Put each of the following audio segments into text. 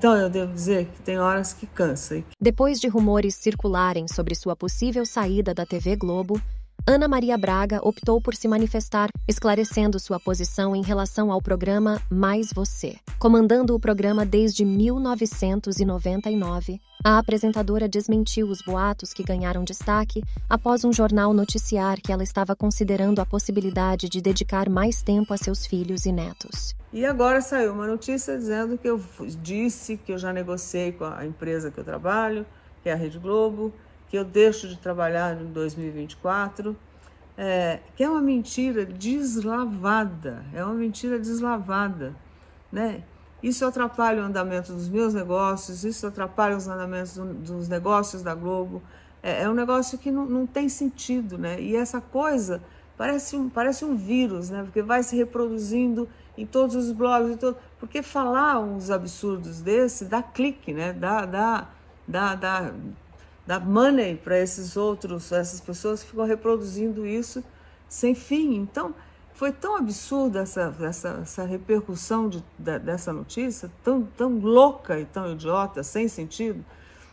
Então eu devo dizer que tem horas que cansa. Depois de rumores circularem sobre sua possível saída da TV Globo, Ana Maria Braga optou por se manifestar, esclarecendo sua posição em relação ao programa Mais Você. Comandando o programa desde 1999, a apresentadora desmentiu os boatos que ganharam destaque após um jornal noticiar que ela estava considerando a possibilidade de dedicar mais tempo a seus filhos e netos. E agora saiu uma notícia dizendo que eu disse que eu já negociei com a empresa que eu trabalho, que é a Rede Globo, que eu deixo de trabalhar em 2024, é, que é uma mentira deslavada, é uma mentira deslavada né? Isso atrapalha o andamento dos meus negócios, isso atrapalha os andamentos dos negócios da Globo. É, é um negócio que não, não, tem sentido, né? E essa coisa parece um, parece um vírus, né? Porque vai se reproduzindo em todos os blogs. Todo... Porque falar uns absurdos desse dá clique, né? Dá, dá, dá, dá, dá money para esses outros, essas pessoas que ficam reproduzindo isso sem fim. Então, foi tão absurda essa, essa, essa repercussão de, da, dessa notícia, tão, tão louca e tão idiota, sem sentido,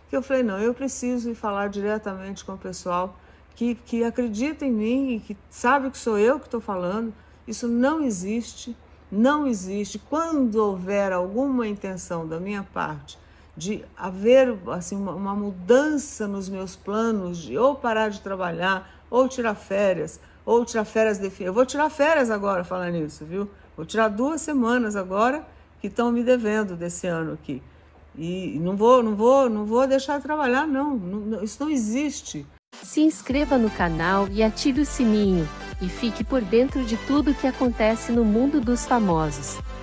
que eu falei: não, eu preciso ir falar diretamente com o pessoal que, que acredita em mim e que sabe que sou eu que estou falando. Isso não existe, não existe. Quando houver alguma intenção da minha parte de haver assim, uma, uma mudança nos meus planos de ou parar de trabalhar ou tirar férias ou tirar férias definidas. Eu vou tirar férias agora, falar nisso, viu? Vou tirar duas semanas agora que estão me devendo desse ano aqui. E não vou, não vou, não vou deixar de trabalhar, não. não. Isso não existe. Se inscreva no canal e ative o sininho e fique por dentro de tudo que acontece no mundo dos famosos.